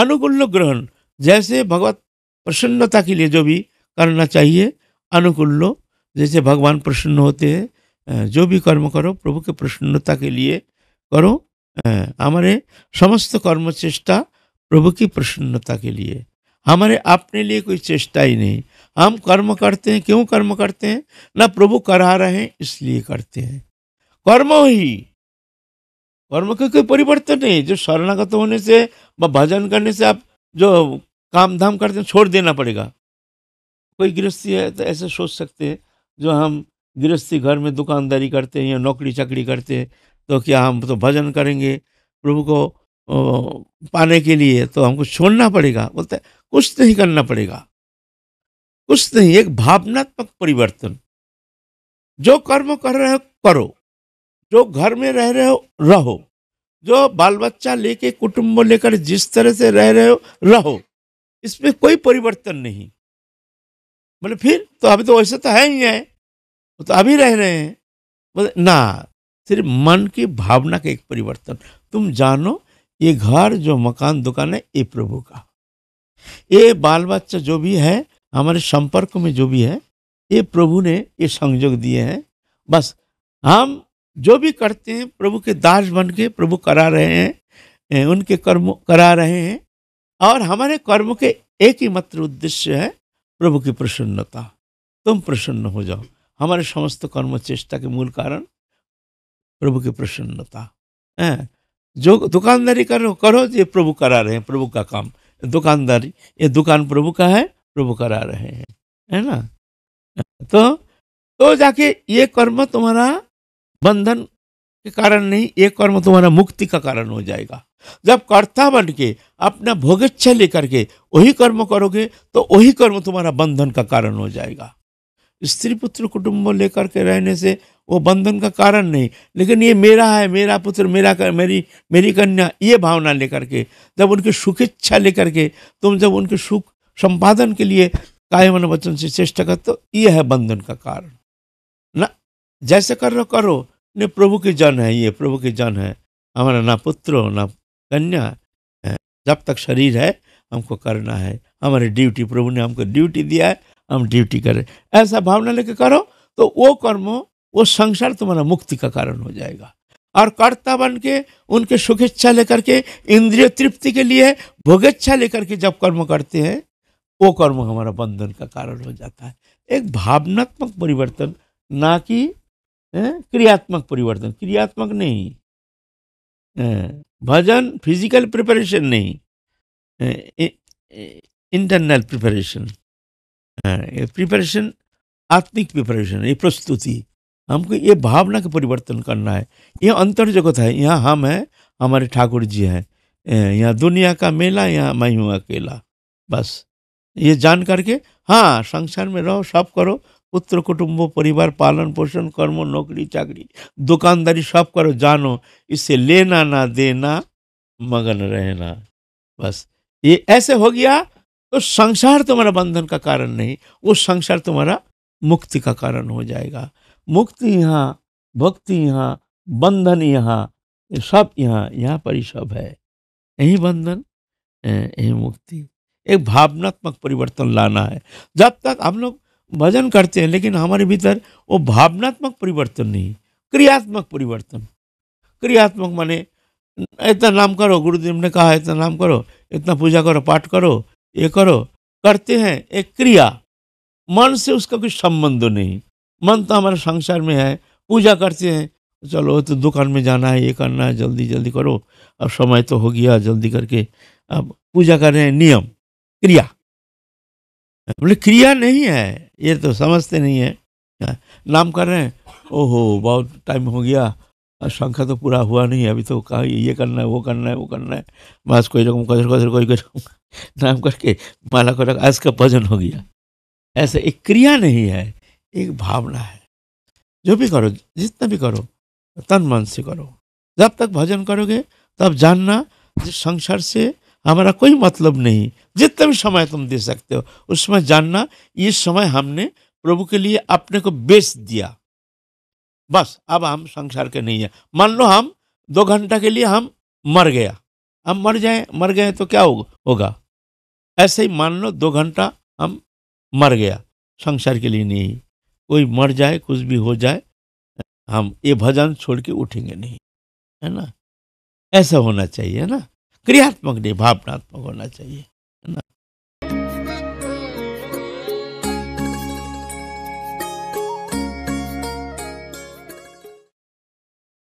अनुकूल ग्रहण जैसे भगवत प्रसन्नता के लिए जो भी करना चाहिए अनुकूल जैसे भगवान प्रसन्न होते हैं जो भी कर्म करो प्रभु के प्रसन्नता के लिए करो हमारे समस्त कर्म चेष्टा प्रभु की प्रसन्नता के लिए हमारे अपने लिए कोई चेष्टा ही नहीं हम कर्म करते हैं क्यों कर्म करते हैं ना प्रभु करा रहे हैं इसलिए करते हैं कर्म ही कर्म का कोई परिवर्तन नहीं है जो शरणागत होने से व भजन करने से आप जो काम धाम करते हैं छोड़ देना पड़ेगा कोई गृहस्थी है तो ऐसे सोच सकते हैं जो हम गृहस्थी घर में दुकानदारी करते हैं या नौकरी चाकरी करते हैं तो क्या हम तो भजन करेंगे प्रभु को पाने के लिए तो हमको छोड़ना पड़ेगा बोलते कुछ नहीं करना पड़ेगा कुछ नहीं एक भावनात्मक परिवर्तन जो कर्म कर रहे हो करो जो घर में रह रहे हो रहो जो बाल बच्चा लेके कुटुंब लेकर जिस तरह से रह रहे हो रहो इसमें कोई परिवर्तन नहीं बोले फिर तो अभी तो वैसे तो है ही है वो तो अभी रह रहे हैं बोले ना सिर्फ मन की भावना का एक परिवर्तन तुम जानो ये घर जो मकान दुकान है ये प्रभु का ये बाल बच्चा जो भी है हमारे संपर्क में जो भी है ये प्रभु ने ये संयोग दिए हैं बस हम जो भी करते हैं प्रभु के दास बन के प्रभु करा रहे हैं उनके कर्म करा रहे हैं और हमारे कर्म के एक ही मात्र उद्देश्य है प्रभु की प्रसन्नता तुम प्रसन्न हो जाओ हमारे समस्त कर्म चेष्टा के मूल कारण प्रभु की प्रसन्नता है जो दुकानदारी करो करो ये प्रभु करा रहे हैं प्रभु का काम दुकानदारी ये दुकान प्रभु का है प्रभु करा रहे हैं है ना तो तो जाके ये कर्म तुम्हारा बंधन के कारण नहीं ये कर्म तुम्हारा मुक्ति का कारण हो जाएगा जब कर्ता बन के अपना भोगेच्छा लेकर के वही कर्म करोगे तो वही कर्म तुम्हारा बंधन का कारण हो जाएगा स्त्री पुत्र कुटुंब लेकर के रहने से वो बंधन का कारण नहीं लेकिन ये मेरा है मेरा पुत्र मेरा कर, मेरी मेरी कन्या ये भावना लेकर के जब उनकी सुखेच्छा लेकर के तुम जब उनके सुख संपादन के लिए काय मनोवचन वचन से चेष्टा करते तो ये है बंधन का कारण ना जैसे कर रहे करो ने प्रभु की जन है ये प्रभु के जन है हमारा ना पुत्र ना कन्या है जब तक शरीर है हमको करना है हमारी ड्यूटी प्रभु ने हमको ड्यूटी दिया है हम ड्यूटी करें ऐसा भावना लेके करो तो वो कर्म वो संसार तुम्हारा मुक्ति का कारण हो जाएगा और कर्ता बन के उनके सुखेच्छा लेकर के इंद्रिय तृप्ति के लिए भोगेच्छा लेकर के जब कर्म करते हैं वो कर्म हमारा बंधन का कारण हो जाता है एक भावनात्मक परिवर्तन ना कि क्रियात्मक परिवर्तन क्रियात्मक नहीं भजन फिजिकल प्रिपरेशन नहीं इंटरनल प्रिपरेशन प्रिपरेशन आत्मिक प्रिपरेशन ये प्रस्तुति हमको ये भावना का परिवर्तन करना है ये अंतर जगत है यहाँ हम हैं हमारे ठाकुर जी हैं यहाँ दुनिया का मेला यहाँ मैं हूँ अकेला बस ये जान करके हाँ संसार में रहो सब करो पुत्र कुटुम्ब परिवार पालन पोषण कर्म नौकरी चाकरी दुकानदारी सब करो जानो इससे लेना ना देना मगन रहना बस ये ऐसे हो गया तो संसार तुम्हारा बंधन का कारण नहीं वो संसार तुम्हारा मुक्ति का कारण हो जाएगा मुक्ति यहाँ भक्ति यहाँ बंधन यहाँ सब यहाँ यहाँ पर ही सब है यही बंधन यही मुक्ति एक भावनात्मक परिवर्तन लाना है जब तक हम लोग भजन करते हैं लेकिन हमारे भीतर वो भावनात्मक परिवर्तन नहीं क्रियात्मक परिवर्तन क्रियात्मक माने इतना नाम करो गुरुदेव ने कहा इतना नाम करो इतना पूजा करो पाठ करो ये करो करते हैं एक क्रिया मन से उसका कुछ संबंध नहीं मन तो हमारे संसार में है पूजा करते हैं चलो तो दुकान में जाना है ये करना है जल्दी जल्दी करो अब समय तो हो गया जल्दी करके अब पूजा कर रहे हैं नियम क्रिया बोले क्रिया नहीं है ये तो समझते नहीं है नाम कर रहे हैं ओहो बहुत टाइम हो गया शंखा तो पूरा हुआ नहीं है अभी तो कहा ये करना है वो करना है वो करना है बस कोई रकम कसर कसर कोई कसर नाम करके माला को रख आज का भजन हो गया ऐसे एक क्रिया नहीं है एक भावना है जो भी करो जितना भी करो तन मन से करो जब तक भजन करोगे तब जानना संसार से हमारा कोई मतलब नहीं जितना भी समय तुम दे सकते हो उसमें जानना ये समय हमने प्रभु के लिए अपने को बेच दिया बस अब हम संसार के नहीं है मान लो हम दो घंटा के लिए हम मर गया हम मर जाए मर गए तो क्या होगा ऐसे ही मान लो दो घंटा हम मर गया संसार के लिए नहीं कोई मर जाए कुछ भी हो जाए हम ये भजन छोड़ के उठेंगे नहीं है ना ऐसा होना चाहिए ना क्रियात्मक नहीं भावनात्मक होना चाहिए है ना